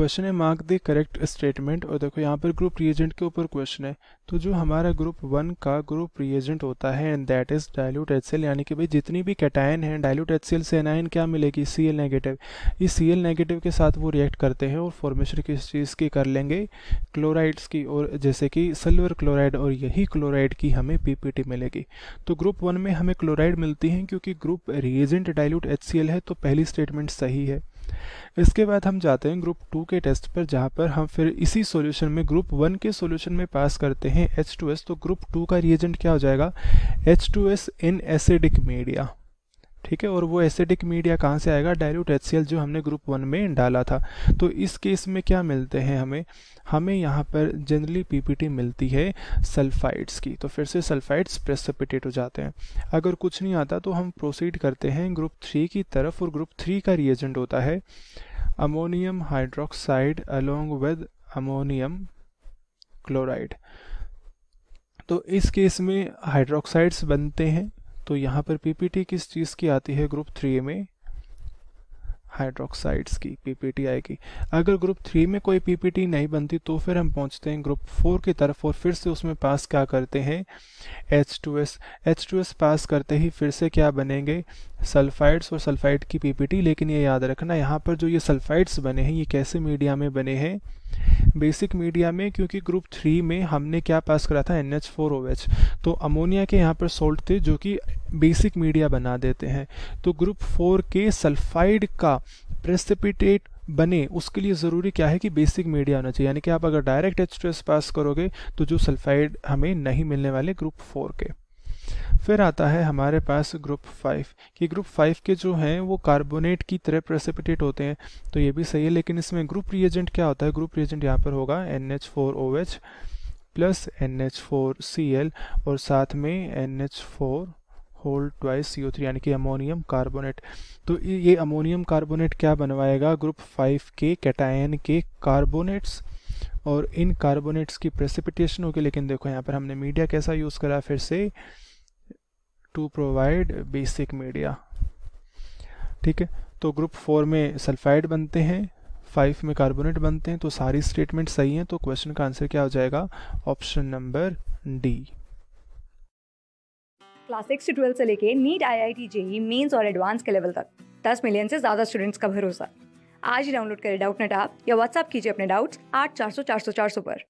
question है mark the correct statement और देखो यहाँ पर ग्रुप रिएजेंट के ऊपर क्वेश्चन है तो जो हमारा ग्रुप वन का ग्रुप रिएजेंट होता है and that is dilute H यानी कि भाई जितनी भी कैटायन है डायलूट एच से एनायन क्या मिलेगी सी एल नेगेटिव इस सी एल नेगेटिव के साथ वो रिएक्ट करते हैं और फॉर्मेशन किस चीज़ की कर लेंगे क्लोराइड्स की और जैसे कि सिल्वर क्लोराइड और यही क्लोराइड की हमें पीपीटी मिलेगी तो ग्रुप वन में हमें क्लोराइड मिलती है क्योंकि ग्रुप रिएजेंट डायलूट एच है तो पहली स्टेटमेंट सही है इसके बाद हम जाते हैं ग्रुप टू के टेस्ट पर जहाँ पर हम फिर इसी सॉल्यूशन में ग्रुप वन के सॉल्यूशन में पास करते हैं एच तो ग्रुप टू का रिएजेंट क्या हो जाएगा H two S in acidic media ठीक है और वो एसिडिक मीडिया कहाँ से आएगा डायल्यूट एच जो हमने ग्रुप वन में डाला था तो इस केस में क्या मिलते हैं हमें हमें यहाँ पर जनरली पीपीटी मिलती है सल्फाइड्स की तो फिर से सल्फाइड्स प्रेसिपिटेट हो जाते हैं अगर कुछ नहीं आता तो हम प्रोसीड करते हैं ग्रुप थ्री की तरफ और ग्रुप थ्री का रिएजेंट होता है ammonium hydroxide along with ammonium chloride तो इस केस में हाइड्रोक्साइड्स बनते हैं तो यहाँ पर पीपीटी किस चीज़ की आती है ग्रुप थ्री में हाइड्रोक्साइड्स की पीपीटी आएगी अगर ग्रुप थ्री में कोई पीपीटी नहीं बनती तो फिर हम पहुंचते हैं ग्रुप फोर की तरफ और फिर से उसमें पास क्या करते हैं H two S H two S pass करते ही फिर से क्या बनेंगे सल्फाइड्स और सल्फाइड की पीपीटी लेकिन ये याद रखना यहाँ पर जो ये सल्फाइड्स बने हैं ये कैसे मीडिया में बने हैं बेसिक मीडिया में क्योंकि ग्रुप थ्री में हमने क्या पास करा था N H four O H तो अमोनिया के यहाँ पर सोल्ट थे जो कि बेसिक मीडिया बना देते हैं तो ग्रुप फोर के सल्फाइड का प्रेसिपिटेट बने उसके लिए ज़रूरी क्या है कि बेसिक मीडिया होना चाहिए यानी कि आप अगर डायरेक्ट एच पास करोगे तो जो सल्फाइड हमें नहीं मिलने वाले ग्रुप फोर के फिर आता है हमारे पास ग्रुप फाइव कि ग्रुप फाइव के जो हैं वो कार्बोनेट की तरह प्रेसिपिटेट होते हैं तो ये भी सही है लेकिन इसमें ग्रुप रिएजेंट क्या होता है ग्रुप रिएजेंट यहाँ पर होगा N H four O H plus N H four C L और साथ में N H four hold twice C O three यानी कि अमोनियम कार्बोनेट तो ये अमोनियम कार्बोनेट क्या बनवाएगा ग्रुप फाइव के कैटायन के कार्बोनेट्स और इन कार्बोनेट्स की प्रेसिपिटेशन होगी लेकिन देखो यहाँ पर हमने मीडिया कैसा यूज़ करा फिर से टू प्रोवाइड बेसिक मीडिया ठीक है तो ग्रुप फोर में सल्फाइड बनते हैं फाइव में कार्बोनेट बनते हैं तो सारी स्टेटमेंट सही हैं तो क्वेश्चन का आंसर क्या हो जाएगा option number D class six से ट्वेल्थ से लेके NEET I I T JEE mains और एडवांस के लेवल तक दस मिलियन से ज़्यादा स्टूडेंट्स का भरोसा आज ही डाउनलोड करें डाउट नेट आप या व्हाट्सअप कीजिए अपने डाउट्स आठ चार सौ चार सौ चार सौ पर